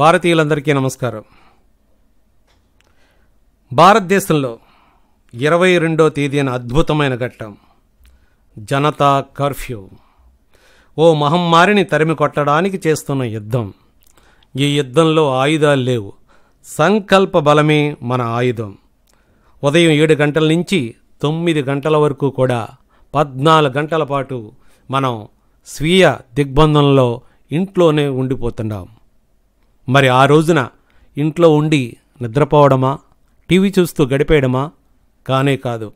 భారతీయులందరికీ నమస్కారం భారతదేశంలో ఇరవై రెండో తేదీన అద్భుతమైన ఘట్టం జనతా కర్ఫ్యూ ఓ మహమ్మారిని తరిమి కొట్టడానికి చేస్తున్న యుద్ధం ఈ యుద్ధంలో ఆయుధాలు లేవు సంకల్ప బలమే మన ఆయుధం ఉదయం ఏడు గంటల నుంచి తొమ్మిది గంటల వరకు కూడా పద్నాలుగు గంటల పాటు మనం స్వీయ దిగ్బంధంలో ఇంట్లోనే ఉండిపోతున్నాం మరి ఆ రోజున ఇంట్లో ఉండి నిద్రపోవడమా టీవీ చూస్తూ గడిపేయడమా కానే కాదు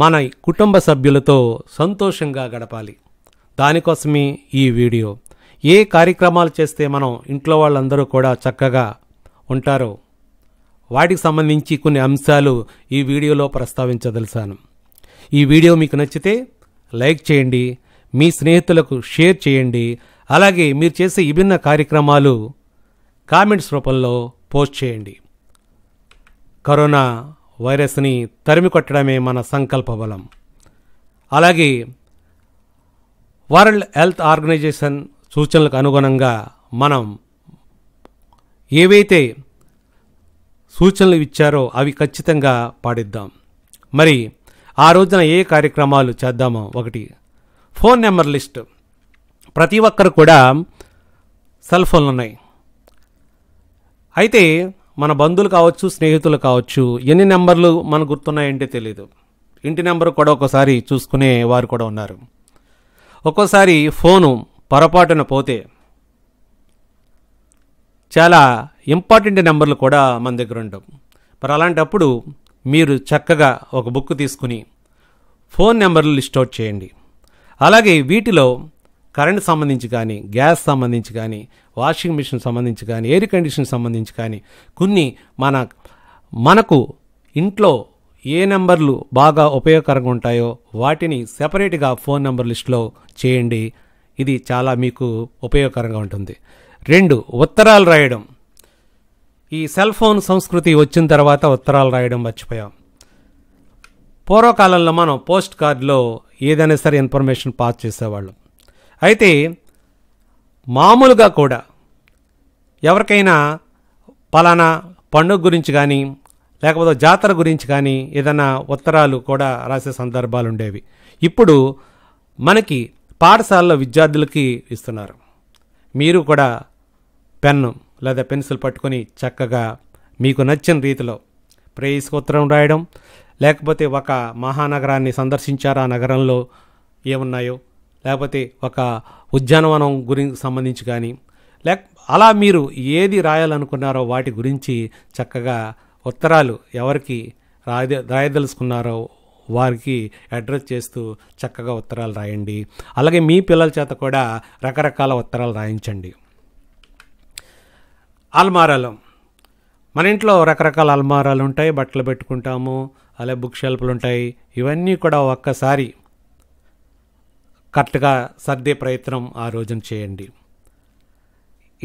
మన కుటుంబ సభ్యులతో సంతోషంగా గడపాలి దానికోసమే ఈ వీడియో ఏ కార్యక్రమాలు చేస్తే మనం ఇంట్లో వాళ్ళందరూ కూడా చక్కగా ఉంటారో వాటికి సంబంధించి కొన్ని అంశాలు ఈ వీడియోలో ప్రస్తావించదలిసాను ఈ వీడియో మీకు నచ్చితే లైక్ చేయండి మీ స్నేహితులకు షేర్ చేయండి అలాగే మీరు చేసే విభిన్న కార్యక్రమాలు కామెంట్స్ రూపంలో పోస్ట్ చేయండి కరోనా వైరస్ని తరిమి కొట్టడమే మన సంకల్ప బలం అలాగే వరల్డ్ హెల్త్ ఆర్గనైజేషన్ సూచనలకు అనుగుణంగా మనం ఏవైతే సూచనలు ఇచ్చారో అవి ఖచ్చితంగా పాటిద్దాం మరి ఆ రోజున ఏ కార్యక్రమాలు చేద్దామో ఒకటి ఫోన్ నెంబర్ లిస్ట్ ప్రతి ఒక్కరు కూడా సెల్ ఫోన్లు ఉన్నాయి అయితే మన బంధువులు కావచ్చు స్నేహితులు కావచ్చు ఎన్ని నెంబర్లు మన గుర్తున్నాయంటే తెలియదు ఇంటి నెంబర్ కూడా ఒక్కోసారి చూసుకునే వారు కూడా ఉన్నారు ఒక్కోసారి ఫోను పొరపాటున పోతే చాలా ఇంపార్టెంట్ నెంబర్లు కూడా మన దగ్గర ఉండవు మరి అలాంటప్పుడు మీరు చక్కగా ఒక బుక్ తీసుకుని ఫోన్ నెంబర్లు లిస్ట్ అవుట్ చేయండి అలాగే వీటిలో కరెంట్ సంబంధించి కానీ గ్యాస్ సంబంధించి కానీ వాషింగ్ మిషన్ సంబంధించి కానీ ఎయిర్ కండిషన్ సంబంధించి కానీ కొన్ని మన మనకు ఇంట్లో ఏ నెంబర్లు బాగా ఉపయోగకరంగా ఉంటాయో వాటిని సెపరేట్గా ఫోన్ నెంబర్ లిస్ట్లో చేయండి ఇది చాలా మీకు ఉపయోగకరంగా ఉంటుంది రెండు ఉత్తరాలు రాయడం ఈ సెల్ ఫోన్ సంస్కృతి వచ్చిన తర్వాత ఉత్తరాలు రాయడం మర్చిపోయాం పూర్వకాలంలో మనం పోస్ట్ కార్డులో ఏదైనా సరే ఇన్ఫర్మేషన్ పాస్ చేసేవాళ్ళం అయితే మామూలుగా కూడా ఎవరికైనా పలానా పండుగ గురించి కానీ లేకపోతే జాతర గురించి కానీ ఏదైనా ఉత్తరాలు కూడా రాసే సందర్భాలు ఉండేవి ఇప్పుడు మనకి పాఠశాలలో విద్యార్థులకి ఇస్తున్నారు మీరు కూడా పెన్ను లేదా పెన్సిల్ పట్టుకొని చక్కగా మీకు నచ్చిన రీతిలో ప్రేయస్ ఉత్తరం రాయడం లేకపోతే ఒక మహానగరాన్ని సందర్శించారు ఆ నగరంలో ఏమున్నాయో లేకపోతే ఒక ఉద్యానవనం గురించి సంబంధించి కానీ లేక అలా మీరు ఏది రాయాలనుకున్నారో వాటి గురించి చక్కగా ఉత్తరాలు ఎవరికి రాయ రాయదలుచుకున్నారో వారికి అడ్రస్ చేస్తూ చక్కగా ఉత్తరాలు రాయండి అలాగే మీ పిల్లల చేత కూడా రకరకాల ఉత్తరాలు రాయించండి అల్మారాలు మన ఇంట్లో రకరకాల అల్మారాలు ఉంటాయి బట్టలు పెట్టుకుంటాము అలాగే బుక్ షెల్ఫ్లు ఉంటాయి ఇవన్నీ కూడా ఒక్కసారి కరెక్ట్గా సర్దే ప్రయత్నం ఆ రోజున చేయండి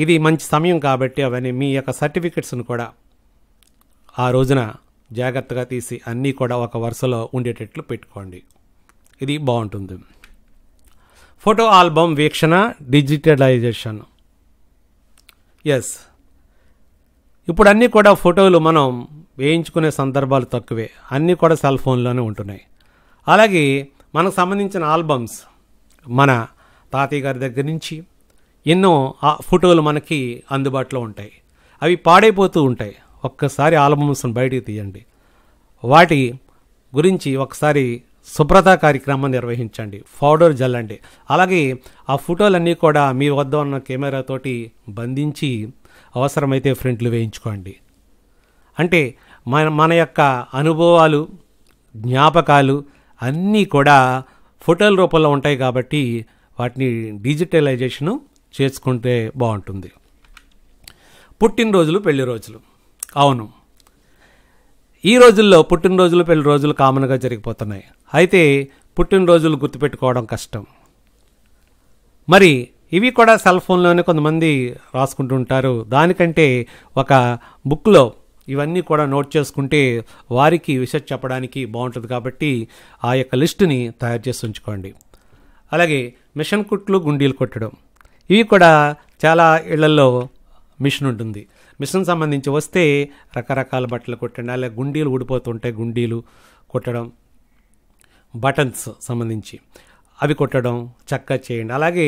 ఇది మంచి సమయం కాబట్టి అవన్నీ మీ యొక్క సర్టిఫికెట్స్ను కూడా ఆ రోజున జాగ్రత్తగా తీసి అన్నీ కూడా ఒక వరుసలో ఉండేటట్లు పెట్టుకోండి ఇది బాగుంటుంది ఫోటో ఆల్బమ్ వీక్షణ డిజిటలైజేషన్ ఎస్ ఇప్పుడు అన్నీ కూడా ఫోటోలు మనం వేయించుకునే సందర్భాలు తక్కువే అన్నీ కూడా సెల్ ఫోన్లోనే ఉంటున్నాయి అలాగే మనకు సంబంధించిన ఆల్బమ్స్ మన తాతయ్య గారి దగ్గర నుంచి ఎన్నో ఆ ఫోటోలు మనకి అందుబాటులో ఉంటాయి అవి పాడైపోతూ ఉంటాయి ఒక్కసారి ఆల్బమ్స్ని బయటికి తీయండి వాటి గురించి ఒకసారి శుభ్రత కార్యక్రమం నిర్వహించండి ఫౌడర్ జల్లండి అలాగే ఆ ఫోటోలన్నీ కూడా మీ వద్ద ఉన్న కెమెరాతోటి బంధించి అవసరమైతే ఫ్రంట్లు వేయించుకోండి అంటే మన మన యొక్క అనుభవాలు జ్ఞాపకాలు అన్నీ కూడా ఫోటోల రూపంలో ఉంటాయి కాబట్టి వాటిని డిజిటలైజేషను చేసుకుంటే బాగుంటుంది పుట్టినరోజులు పెళ్లి రోజులు అవును ఈ రోజుల్లో పుట్టినరోజులు పెళ్లి రోజులు కామన్గా జరిగిపోతున్నాయి అయితే పుట్టినరోజులు గుర్తుపెట్టుకోవడం కష్టం మరి ఇవి కూడా సెల్ ఫోన్లోనే కొంతమంది రాసుకుంటుంటారు దానికంటే ఒక బుక్లో ఇవన్నీ కూడా నోట్ చేసుకుంటే వారికి విషయం చెప్పడానికి బాగుంటుంది కాబట్టి ఆ యొక్క లిస్టుని తయారు చేసి ఉంచుకోండి అలాగే మిషన్ కుట్లు గుండీలు కొట్టడం ఇవి కూడా చాలా ఇళ్లలో మిషన్ ఉంటుంది మిషన్ సంబంధించి వస్తే రకరకాల బట్టలు కొట్టండి అలాగే గుండీలు ఊడిపోతుంటే గుండీలు కొట్టడం బటన్స్ సంబంధించి అవి కొట్టడం చక్కగా చేయండి అలాగే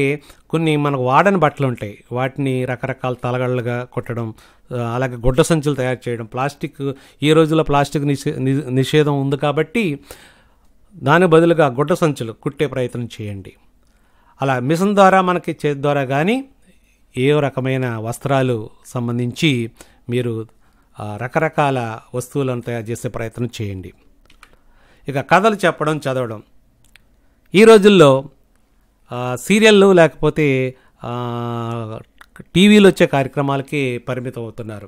కొన్ని మనకు వాడని బట్టలు ఉంటాయి వాటిని రకరకాల తలగళ్ళుగా కొట్టడం అలాగే గుడ్డ సంచులు తయారు చేయడం ప్లాస్టిక్ ఈ రోజుల్లో ప్లాస్టిక్ నిషేధం ఉంది కాబట్టి దాని బదులుగా గుడ్డ సంచులు కుట్టే ప్రయత్నం చేయండి అలా మిషన్ ద్వారా మనకి చేతి ద్వారా కానీ ఏ రకమైన వస్త్రాలు సంబంధించి మీరు రకరకాల వస్తువులను తయారు చేసే ప్రయత్నం చేయండి ఇక కథలు చెప్పడం చదవడం ఈ రోజుల్లో సీరియళ్ళు లేకపోతే టీవీలో వచ్చే కార్యక్రమాలకి పరిమితం అవుతున్నారు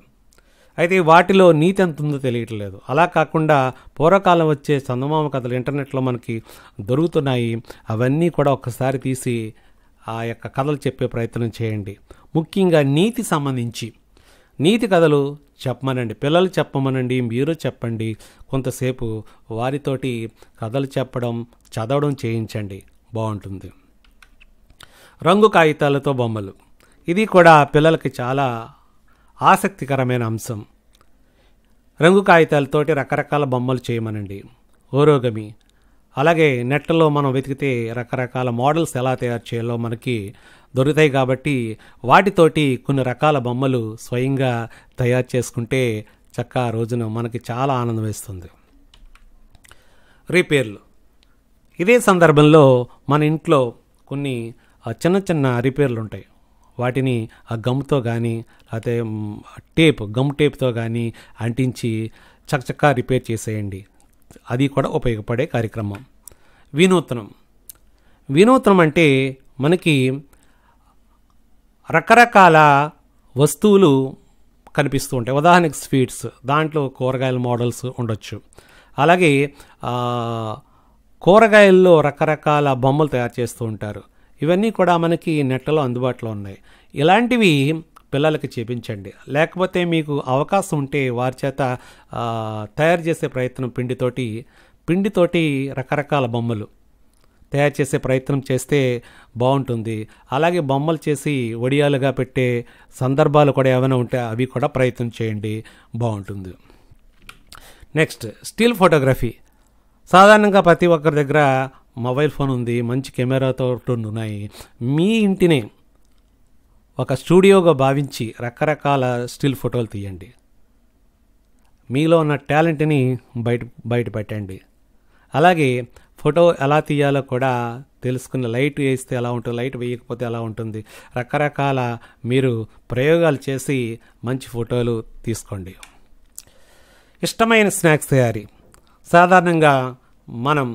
అయితే వాటిలో నీతి ఎంత ఉందో తెలియట్లేదు అలా కాకుండా పూర్వకాలం వచ్చే చందమామ కథలు ఇంటర్నెట్లో మనకి దొరుకుతున్నాయి అవన్నీ కూడా ఒక్కసారి తీసి ఆ యొక్క కథలు చెప్పే ప్రయత్నం చేయండి ముఖ్యంగా నీతి సంబంధించి నీతి కథలు చెప్పమనండి పిల్లలు చెప్పమనండి మీరు చెప్పండి కొంతసేపు వారితోటి కథలు చెప్పడం చదవడం చేయించండి బాగుంటుంది రంగు కాగితాలతో బొమ్మలు ఇది కూడా పిల్లలకి చాలా ఆసక్తికరమైన అంశం రంగు కాగితాలతోటి రకరకాల బొమ్మలు చేయమనండి ఓరోగమి అలాగే నెట్లో మనం వెతికితే రకరకాల మోడల్స్ ఎలా తయారు చేయాలో మనకి దొరుకుతాయి కాబట్టి వాటితోటి కొన్ని రకాల బొమ్మలు స్వయంగా తయారు చేసుకుంటే చక్క రోజున మనకి చాలా ఆనందం వేస్తుంది రిపేర్లు ఇదే సందర్భంలో మన ఇంట్లో కొన్ని చిన్న చిన్న రిపేర్లు ఉంటాయి వాటిని ఆ గమ్తో కానీ లేకపోతే టేప్ గమ్ టేప్తో కానీ అంటించి చక్కచక్క రిపేర్ చేసేయండి అది కూడా ఉపయోగపడే కార్యక్రమం వినూత్నం వినూత్నం అంటే మనకి రకరకాల వస్తువులు కనిపిస్తూ ఉంటాయి ఉదాహరణకి స్వీట్స్ దాంట్లో కూరగాయల మోడల్స్ ఉండొచ్చు అలాగే కూరగాయల్లో రకరకాల బొమ్మలు తయారు చేస్తూ ఉంటారు ఇవన్నీ కూడా మనకి నెట్లో అందుబాటులో ఉన్నాయి ఇలాంటివి పిల్లలకి చేపించండి లేకపోతే మీకు అవకాశం ఉంటే వారి చేత తయారు చేసే ప్రయత్నం పిండితోటి పిండితోటి రకరకాల బొమ్మలు తయారు చేసే ప్రయత్నం చేస్తే బాగుంటుంది అలాగే బొమ్మలు చేసి ఒడియాలుగా పెట్టే సందర్భాలు కూడా ఏమైనా ఉంటే అవి కూడా ప్రయత్నం చేయండి బాగుంటుంది నెక్స్ట్ స్టిల్ ఫోటోగ్రఫీ సాధారణంగా ప్రతి ఒక్కరి దగ్గర మొబైల్ ఫోన్ ఉంది మంచి కెమెరాతో ఉన్నాయి మీ ఇంటిని ఒక స్టూడియోగా భావించి రకరకాల స్టిల్ ఫోటోలు తీయండి మీలో ఉన్న టాలెంట్ని బయట బయట పెట్టండి అలాగే ఫోటో ఎలా తీయాలో కూడా తెలుసుకున్న లైట్ వేస్తే ఎలా ఉంటుంది లైట్ వేయకపోతే ఎలా ఉంటుంది రకరకాల మీరు ప్రయోగాలు చేసి మంచి ఫోటోలు తీసుకోండి ఇష్టమైన స్నాక్స్ తయారీ సాధారణంగా మనం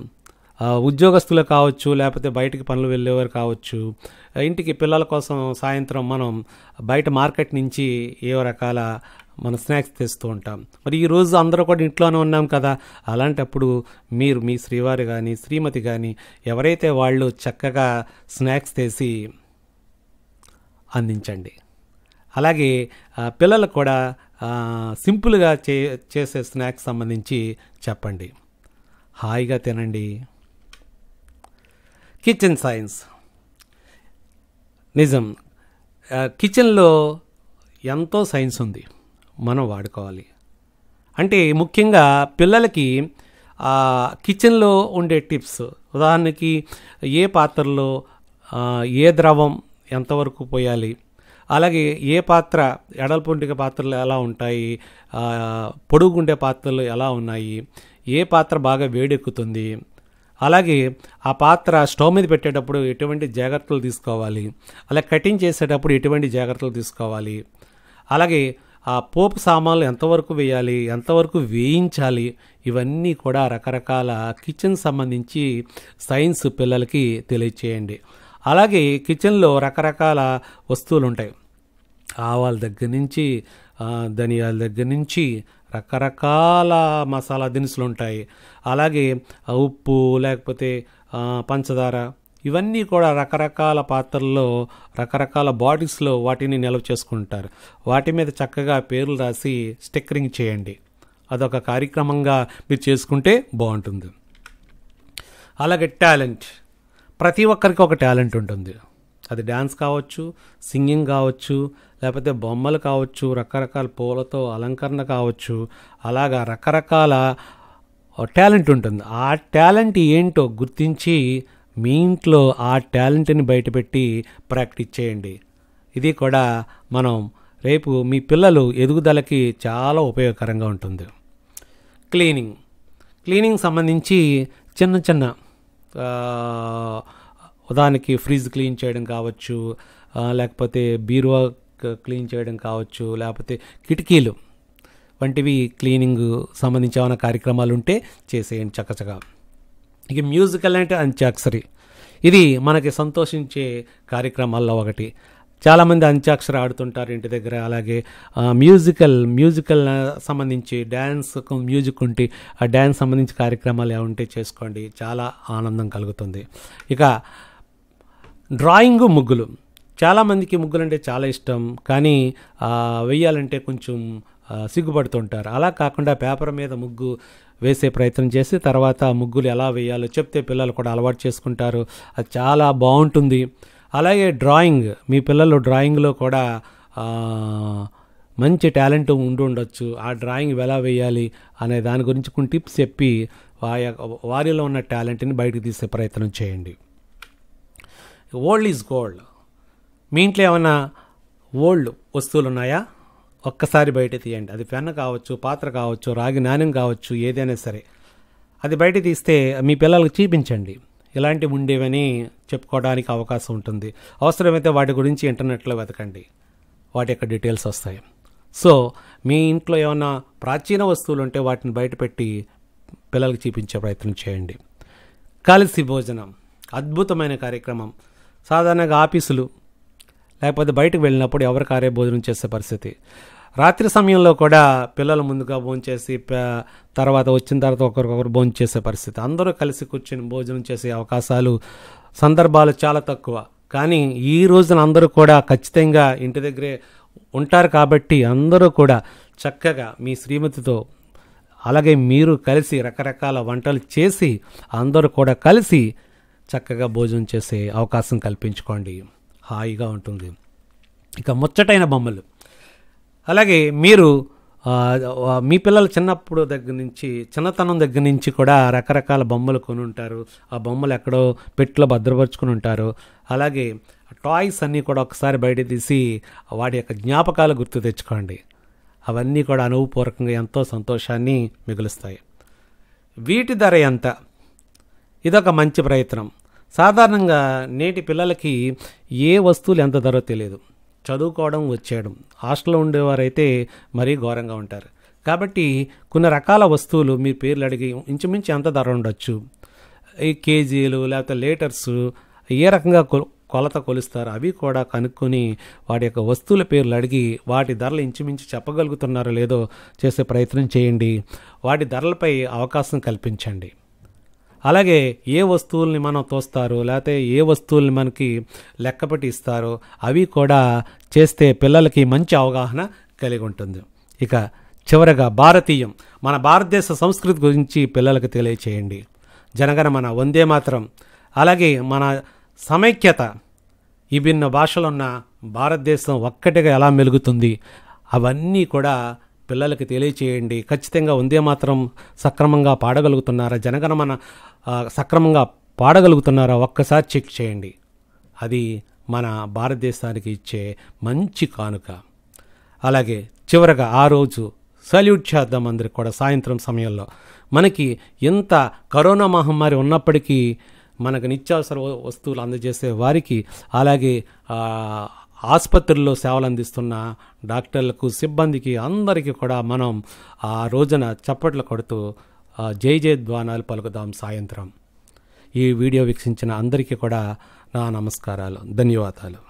ఉద్యోగస్తులు కావచ్చు లేకపోతే బయటికి పనులు వెళ్ళేవారు కావచ్చు ఇంటికి పిల్లల కోసం సాయంత్రం మనం బయట మార్కెట్ నుంచి ఏవో రకాల మన స్నాక్స్ తెస్తూ ఉంటాం మరి ఈరోజు అందరూ కూడా ఇంట్లోనే ఉన్నాం కదా అలాంటప్పుడు మీరు మీ శ్రీవారు కానీ శ్రీమతి కానీ ఎవరైతే వాళ్ళు చక్కగా స్నాక్స్ తెసి అందించండి అలాగే పిల్లలకు కూడా సింపుల్గా చే చేసే స్నాక్స్ సంబంధించి చెప్పండి హాయిగా తినండి కిచెన్ సైన్స్ నిజం కిచెన్లో ఎంతో సైన్స్ ఉంది మనం వాడుకోవాలి అంటే ముఖ్యంగా పిల్లలకి కిచెన్లో ఉండే టిప్స్ ఉదాహరణకి ఏ పాత్రలో ఏ ద్రవం ఎంతవరకు పోయాలి అలాగే ఏ పాత్ర ఎడల్పొంటిక పాత్రలు ఎలా ఉంటాయి పొడుగుండే పాత్రలు ఎలా ఉన్నాయి ఏ పాత్ర బాగా వేడెక్కుతుంది అలాగే ఆ పాత్ర స్టవ్ మీద పెట్టేటప్పుడు ఎటువంటి జాగ్రత్తలు తీసుకోవాలి అలాగే కటింగ్ చేసేటప్పుడు ఎటువంటి జాగ్రత్తలు తీసుకోవాలి అలాగే ఆ పోపు సామాన్లు ఎంతవరకు వేయాలి ఎంతవరకు వేయించాలి ఇవన్నీ కూడా రకరకాల కిచెన్ సంబంధించి సైన్స్ పిల్లలకి తెలియచేయండి అలాగే కిచెన్లో రకరకాల వస్తువులు ఉంటాయి ఆవాల దగ్గర నుంచి ధనియాల దగ్గర నుంచి రకరకాల మసాలా దినుసులు ఉంటాయి అలాగే ఉప్పు లేకపోతే పంచదార ఇవన్నీ కూడా రకరకాల పాత్రల్లో రకరకాల బాడీస్లో వాటిని నిల్వ చేసుకుంటారు వాటి మీద చక్కగా పేర్లు రాసి స్టిక్కరింగ్ చేయండి అదొక కార్యక్రమంగా మీరు చేసుకుంటే బాగుంటుంది అలాగే టాలెంట్ ప్రతి ఒక్కరికి ఒక టాలెంట్ ఉంటుంది అది డ్యాన్స్ కావచ్చు సింగింగ్ కావచ్చు లేకపోతే బొమ్మలు కావచ్చు రకరకాల పూలతో అలంకరణ కావచ్చు అలాగా రకరకాల టాలెంట్ ఉంటుంది ఆ టాలెంట్ ఏంటో గుర్తించి మీ ఇంట్లో ఆ టాలెంట్ని బయటపెట్టి ప్రాక్టీస్ చేయండి ఇది కూడా మనం రేపు మీ పిల్లలు ఎదుగుదలకి చాలా ఉపయోగకరంగా ఉంటుంది క్లీనింగ్ క్లీనింగ్ సంబంధించి చిన్న చిన్న ఉదాహరణకి ఫ్రిడ్జ్ క్లీన్ చేయడం కావచ్చు లేకపోతే బీరువా క్లీన్ చేయడం కావచ్చు లేకపోతే కిటికీలు వంటివి క్లీనింగ్ సంబంధించి ఏమైనా కార్యక్రమాలు ఉంటే చేసేయండి చక్కచగా ఇక మ్యూజికల్ అంటే అంత్యాక్షరి ఇది మనకి సంతోషించే కార్యక్రమాల్లో ఒకటి చాలామంది అంత్యాక్షరి ఆడుతుంటారు ఇంటి దగ్గర అలాగే మ్యూజికల్ మ్యూజికల్ సంబంధించి డ్యాన్స్ మ్యూజిక్ ఉంటే ఆ డ్యాన్స్ సంబంధించి కార్యక్రమాలు ఏమంటే చేసుకోండి చాలా ఆనందం కలుగుతుంది ఇక డ్రాయింగ్ ముగ్గులు చాలామందికి ముగ్గులు అంటే చాలా ఇష్టం కానీ వేయాలంటే కొంచెం సిగ్గుపడుతుంటారు అలా కాకుండా పేపర్ మీద ముగ్గు వేసే ప్రయత్నం చేసి తర్వాత ముగ్గులు ఎలా వేయాలో చెప్తే పిల్లలు కూడా అలవాటు చేసుకుంటారు అది చాలా బాగుంటుంది అలాగే డ్రాయింగ్ మీ పిల్లలు డ్రాయింగ్లో కూడా మంచి టాలెంట్ ఉండి ఉండొచ్చు ఆ డ్రాయింగ్ ఎలా వేయాలి అనే దాని గురించి కొన్ని టిప్స్ చెప్పి వారి వారిలో ఉన్న టాలెంట్ని బయటకు తీసే ప్రయత్నం చేయండి ఓల్డ్ ఈజ్ గోల్డ్ మీ ఇంట్లో ఏమైనా ఓల్డ్ వస్తువులు ఉన్నాయా ఒక్కసారి బయట తీయండి అది పెన్ను కావచ్చు పాత్ర కావచ్చు రాగి నాణ్యం కావచ్చు ఏదైనా సరే అది బయట తీస్తే మీ పిల్లలకు చూపించండి ఇలాంటివి ఉండేవని చెప్పుకోవడానికి అవకాశం ఉంటుంది అవసరమైతే వాటి గురించి ఇంటర్నెట్లో వెతకండి వాటి యొక్క డీటెయిల్స్ వస్తాయి సో మీ ఇంట్లో ఏమైనా ప్రాచీన వస్తువులు ఉంటే వాటిని బయటపెట్టి పిల్లలకు చూపించే ప్రయత్నం చేయండి కలిసి భోజనం అద్భుతమైన కార్యక్రమం సాధారణంగా ఆఫీసులు లేకపోతే బయటకు వెళ్ళినప్పుడు ఎవరి కార్య భోజనం చేసే పరిస్థితి రాత్రి సమయంలో కూడా పిల్లలు ముందుగా భోంచేసి తర్వాత వచ్చిన తర్వాత ఒకరికొకరు భోంచేసే పరిస్థితి అందరూ కలిసి కూర్చొని భోజనం చేసే అవకాశాలు సందర్భాలు చాలా తక్కువ కానీ ఈ రోజున అందరూ కూడా ఖచ్చితంగా ఇంటి దగ్గరే ఉంటారు కాబట్టి అందరూ కూడా చక్కగా మీ శ్రీమతితో అలాగే మీరు కలిసి రకరకాల వంటలు చేసి అందరూ కూడా కలిసి చక్కగా భోజనం చేసే అవకాశం కల్పించుకోండి హాయిగా ఉంటుంది ఇక ముచ్చటైన బొమ్మలు అలాగే మీరు మీ పిల్లలు చిన్నప్పుడు దగ్గర నుంచి చిన్నతనం దగ్గర నుంచి కూడా రకరకాల బొమ్మలు కొని ఉంటారు ఆ బొమ్మలు ఎక్కడో పెట్టిలో భద్రపరుచుకుని ఉంటారు అలాగే టాయ్స్ అన్నీ కూడా ఒకసారి బయట తీసి వాటి యొక్క జ్ఞాపకాలు గుర్తు తెచ్చుకోండి అవన్నీ కూడా అనుభవపూర్వకంగా ఎంతో సంతోషాన్ని మిగులుస్తాయి వీటి ధర ఎంత ఇదొక మంచి ప్రయత్నం సాధారణంగా నేటి పిల్లలకి ఏ వస్తువులు ఎంత ధర తెలియదు చదువుకోవడం వచ్చేయడం హాస్టల్లో ఉండేవారైతే మరీ ఘోరంగా ఉంటారు కాబట్టి కొన్ని రకాల వస్తువులు మీ పేర్లు అడిగి ఇంచుమించు ఎంత ధర ఉండొచ్చు ఈ కేజీలు లేకపోతే లీటర్స్ ఏ రకంగా కొలత కొలుస్తారు అవి కూడా కనుక్కొని వాటి యొక్క వస్తువుల పేర్లు అడిగి వాటి ధరలు ఇంచుమించు చెప్పగలుగుతున్నారో లేదో చేసే ప్రయత్నం చేయండి వాటి ధరలపై అవకాశం కల్పించండి అలాగే ఏ వస్తువుల్ని మనం తోస్తారు లేకపోతే ఏ వస్తువుల్ని మనకి లెక్కపెట్టి ఇస్తారో అవి కూడా చేస్తే పిల్లలకి మంచి అవగాహన కలిగి ఉంటుంది ఇక చివరగా భారతీయం మన భారతదేశ సంస్కృతి గురించి పిల్లలకు తెలియచేయండి జనగణ మన వందే మాత్రం అలాగే మన సమైక్యత విభిన్న భాషలున్న భారతదేశం ఒక్కటిగా ఎలా మెలుగుతుంది అవన్నీ కూడా పిల్లలకి తెలియచేయండి ఖచ్చితంగా ఉందే మాత్రం సక్రమంగా పాడగలుగుతున్నారా జనగణమన సక్రమంగా పాడగలుగుతున్నారా ఒక్కసారి చెక్ చేయండి అది మన భారతదేశానికి ఇచ్చే మంచి కానుక అలాగే చివరగా ఆ రోజు సల్యూట్ చేద్దాం అందరికి కూడా సాయంత్రం సమయంలో మనకి ఎంత కరోనా మహమ్మారి ఉన్నప్పటికీ మనకు నిత్యావసర వస్తువులు అందజేసే వారికి అలాగే ఆసుపత్రుల్లో సేవలు అందిస్తున్న డాక్టర్లకు సిబ్బందికి అందరికీ కూడా మనం ఆ రోజున చప్పట్లు కొడుతూ జై జయ ద్వానాలు పలుకుదాం సాయంత్రం ఈ వీడియో వీక్షించిన అందరికీ కూడా నా నమస్కారాలు ధన్యవాదాలు